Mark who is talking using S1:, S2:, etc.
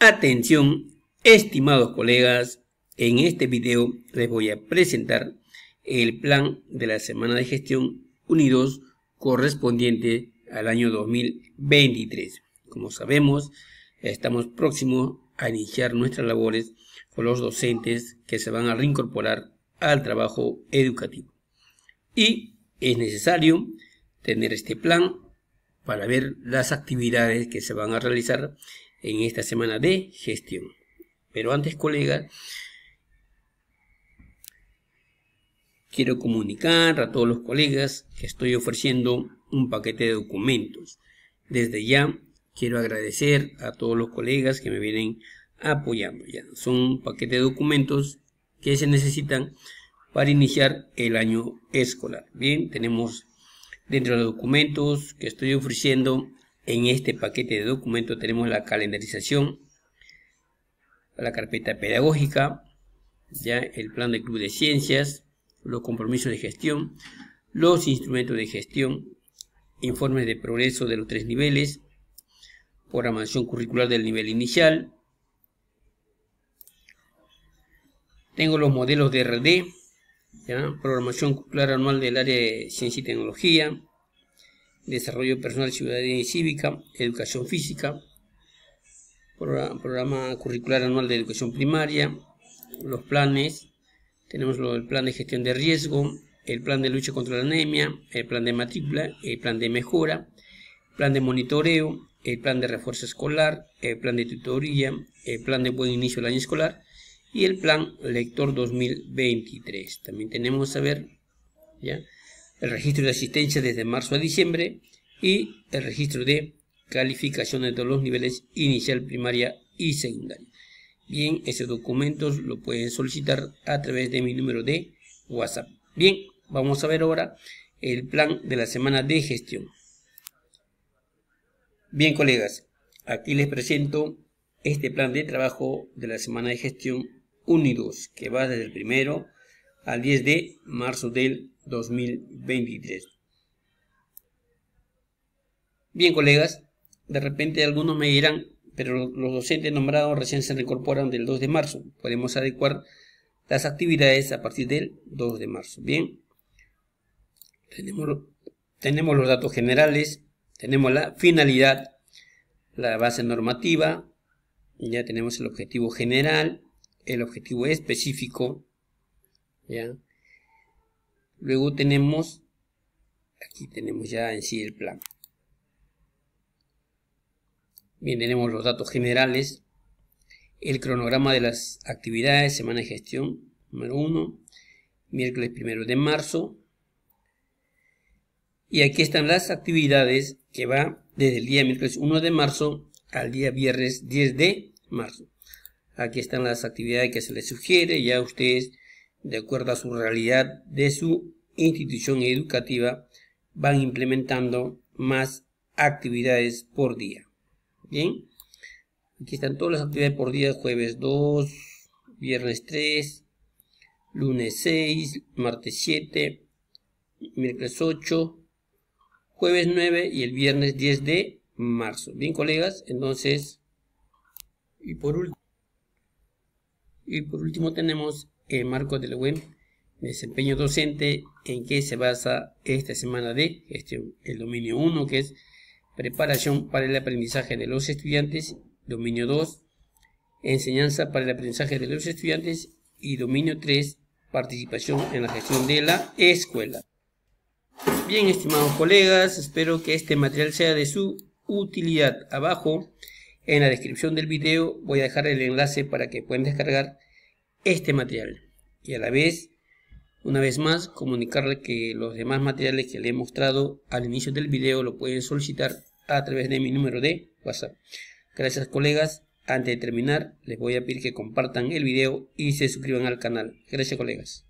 S1: Atención, estimados colegas, en este video les voy a presentar el plan de la semana de gestión unidos correspondiente al año 2023. Como sabemos, estamos próximos a iniciar nuestras labores con los docentes que se van a reincorporar al trabajo educativo. Y es necesario tener este plan para ver las actividades que se van a realizar en esta semana de gestión. Pero antes, colega. quiero comunicar a todos los colegas que estoy ofreciendo un paquete de documentos. Desde ya quiero agradecer a todos los colegas que me vienen apoyando. Ya son un paquete de documentos que se necesitan para iniciar el año escolar. Bien, tenemos dentro de los documentos que estoy ofreciendo en este paquete de documentos tenemos la calendarización, la carpeta pedagógica, ya el plan del club de ciencias, los compromisos de gestión, los instrumentos de gestión, informes de progreso de los tres niveles, programación curricular del nivel inicial. Tengo los modelos de RD, programación curricular anual del área de ciencia y tecnología, desarrollo personal, ciudadanía y cívica, educación física, programa curricular anual de educación primaria, los planes, tenemos el plan de gestión de riesgo, el plan de lucha contra la anemia, el plan de matrícula, el plan de mejora, el plan de monitoreo, el plan de refuerzo escolar, el plan de tutoría, el plan de buen inicio del año escolar y el plan lector 2023. También tenemos a ver, ¿ya? el registro de asistencia desde marzo a diciembre y el registro de calificaciones de los niveles inicial, primaria y secundaria. Bien, esos documentos lo pueden solicitar a través de mi número de WhatsApp. Bien, vamos a ver ahora el plan de la semana de gestión. Bien, colegas, aquí les presento este plan de trabajo de la semana de gestión y 2, que va desde el primero al 10 de marzo del 2023. Bien, colegas, de repente algunos me dirán, pero los docentes nombrados recién se reincorporan del 2 de marzo. Podemos adecuar las actividades a partir del 2 de marzo. Bien, tenemos, tenemos los datos generales, tenemos la finalidad, la base normativa, ya tenemos el objetivo general, el objetivo específico, Luego tenemos, aquí tenemos ya en sí el plan. Bien, tenemos los datos generales, el cronograma de las actividades, semana de gestión, número 1, miércoles primero de marzo. Y aquí están las actividades que va desde el día miércoles 1 de marzo al día viernes 10 de marzo. Aquí están las actividades que se les sugiere, ya ustedes de acuerdo a su realidad de su institución educativa, van implementando más actividades por día. Bien, aquí están todas las actividades por día, jueves 2, viernes 3, lunes 6, martes 7, miércoles 8, jueves 9 y el viernes 10 de marzo. Bien, colegas, entonces, y por último, y por último tenemos el eh, marco del web desempeño docente en que se basa esta semana de El dominio 1 que es preparación para el aprendizaje de los estudiantes, dominio 2 enseñanza para el aprendizaje de los estudiantes y dominio 3 participación en la gestión de la escuela. Bien, estimados colegas, espero que este material sea de su utilidad. Abajo en la descripción del video voy a dejar el enlace para que puedan descargar este material y a la vez, una vez más, comunicarle que los demás materiales que le he mostrado al inicio del video lo pueden solicitar a través de mi número de WhatsApp. Gracias colegas, antes de terminar les voy a pedir que compartan el video y se suscriban al canal. Gracias colegas.